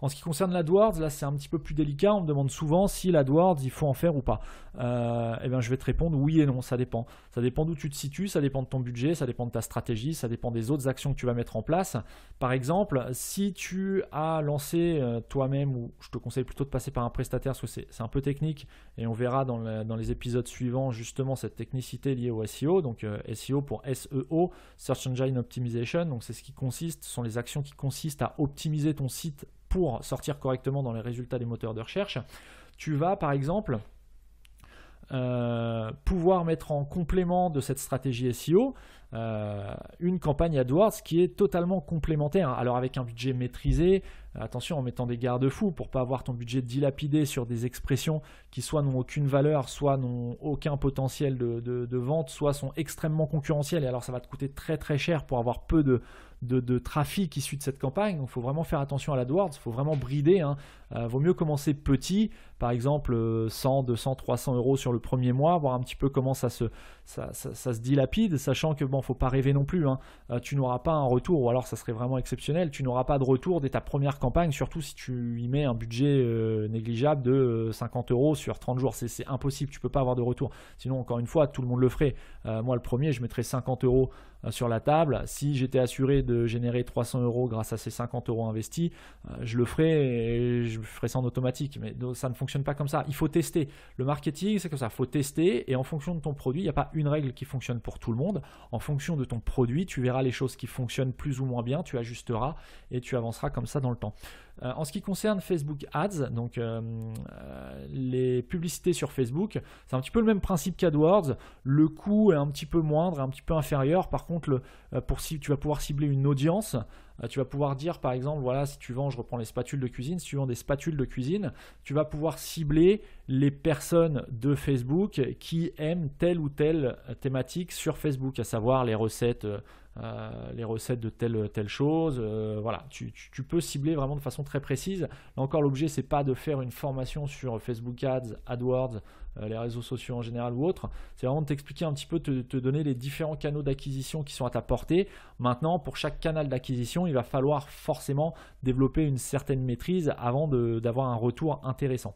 En ce qui concerne l'AdWords, là c'est un petit peu plus délicat, on me demande souvent si l'AdWords il faut en faire ou pas. Euh, eh bien je vais te répondre oui et non, ça dépend. Ça dépend d'où tu te situes, ça dépend de ton budget, ça dépend de ta stratégie, ça dépend des autres actions que tu vas mettre en place. Par exemple, si tu as lancé euh, toi-même, ou je te conseille plutôt de passer par un prestataire parce que c'est un peu technique, et on verra dans, les épisodes suivants justement cette technicité liée au SEO, donc euh, SEO pour SEO, Search Engine Optimization, donc c'est ce qui consiste, ce sont les actions qui consistent à optimiser ton site pour sortir correctement dans les résultats des moteurs de recherche, tu vas par exemple euh, pouvoir mettre en complément de cette stratégie SEO euh, une campagne AdWords qui est totalement complémentaire, hein, alors avec un budget maîtrisé, Attention en mettant des garde-fous pour pas avoir ton budget dilapidé sur des expressions qui soit n'ont aucune valeur, soit n'ont aucun potentiel de, vente, soit sont extrêmement concurrentielles. Et alors ça va te coûter très très cher pour avoir peu de, de trafic issu de cette campagne. Donc il faut vraiment faire attention à l'AdWords, il faut vraiment brider. Hein. Euh, vaut mieux commencer petit, par exemple 100, 200, 300 euros sur le premier mois, voir un petit peu comment ça se, ça, se dilapide, sachant que bon, faut pas rêver non plus. Hein. Euh, tu n'auras pas un retour, ou alors ça serait vraiment exceptionnel, tu n'auras pas de retour dès ta première campagne surtout si tu y mets un budget euh, négligeable de 50 euh, euros sur 30 jours. C'est impossible, tu peux pas avoir de retour. Sinon, encore une fois, tout le monde le ferait. Euh, moi, le premier, je mettrais 50 euros sur la table. Si j'étais assuré de générer 300 euros grâce à ces 50 euros investis, je le ferais et je ferais ça en automatique. Mais ça ne fonctionne pas comme ça. Il faut tester. Le marketing, c'est comme ça. Il faut tester et en fonction de ton produit, il n'y a pas une règle qui fonctionne pour tout le monde. En fonction de ton produit, tu verras les choses qui fonctionnent plus ou moins bien, tu ajusteras et tu avanceras comme ça dans le temps. Euh, en ce qui concerne Facebook Ads, donc euh, euh, les publicités sur Facebook, c'est un petit peu le même principe qu'AdWords. Le coût est un petit peu moindre, un petit peu inférieur. Par contre, pour si tu vas pouvoir cibler une audience, tu vas pouvoir dire par exemple, voilà, si tu vends, je reprends les spatules de cuisine, si tu vends des spatules de cuisine, tu vas pouvoir cibler les personnes de Facebook qui aiment telle ou telle thématique sur Facebook, à savoir les recettes euh, les recettes de telle telle chose. Euh, voilà, tu, peux cibler vraiment de façon très précise. Là encore, l'objet c'est pas de faire une formation sur Facebook Ads, AdWords, euh, les réseaux sociaux en général ou autre, C'est vraiment de t'expliquer un petit peu, de te, donner les différents canaux d'acquisition qui sont à ta portée. Maintenant, pour chaque canal d'acquisition, il va falloir forcément développer une certaine maîtrise avant d'avoir un retour intéressant.